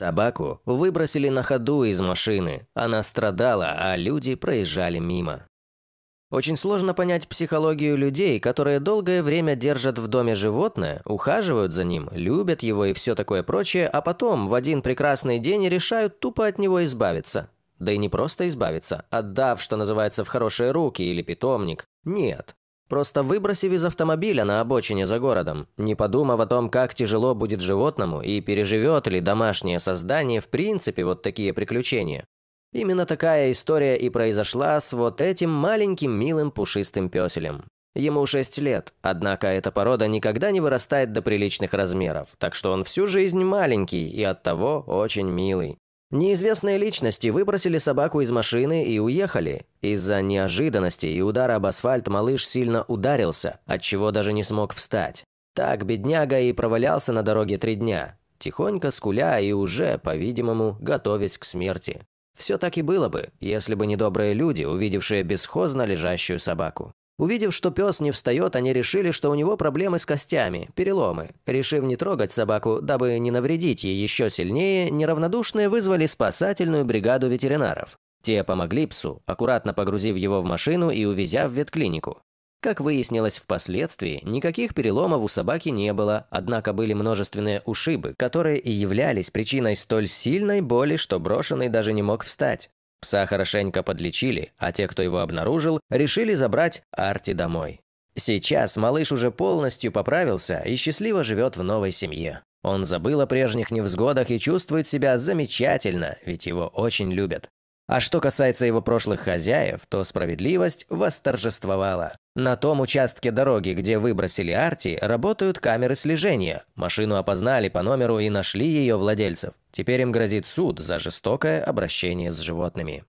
Собаку выбросили на ходу из машины. Она страдала, а люди проезжали мимо. Очень сложно понять психологию людей, которые долгое время держат в доме животное, ухаживают за ним, любят его и все такое прочее, а потом в один прекрасный день решают тупо от него избавиться. Да и не просто избавиться, отдав, что называется, в хорошие руки или питомник. Нет, Просто выбросив из автомобиля на обочине за городом, не подумав о том, как тяжело будет животному и переживет ли домашнее создание в принципе вот такие приключения. Именно такая история и произошла с вот этим маленьким милым пушистым пёселем. Ему 6 лет, однако эта порода никогда не вырастает до приличных размеров, так что он всю жизнь маленький и оттого очень милый. Неизвестные личности выбросили собаку из машины и уехали. Из-за неожиданности и удара об асфальт малыш сильно ударился, отчего даже не смог встать. Так бедняга и провалялся на дороге три дня, тихонько скуля и уже, по-видимому, готовясь к смерти. Все так и было бы, если бы не добрые люди, увидевшие бесхозно лежащую собаку. Увидев, что пес не встает, они решили, что у него проблемы с костями, переломы. Решив не трогать собаку, дабы не навредить ей еще сильнее, неравнодушные вызвали спасательную бригаду ветеринаров. Те помогли псу, аккуратно погрузив его в машину и увезя в ветклинику. Как выяснилось впоследствии, никаких переломов у собаки не было, однако были множественные ушибы, которые и являлись причиной столь сильной боли, что брошенный даже не мог встать. Пса хорошенько подлечили, а те, кто его обнаружил, решили забрать Арти домой. Сейчас малыш уже полностью поправился и счастливо живет в новой семье. Он забыл о прежних невзгодах и чувствует себя замечательно, ведь его очень любят. А что касается его прошлых хозяев, то справедливость восторжествовала. На том участке дороги, где выбросили Арти, работают камеры слежения. Машину опознали по номеру и нашли ее владельцев. Теперь им грозит суд за жестокое обращение с животными.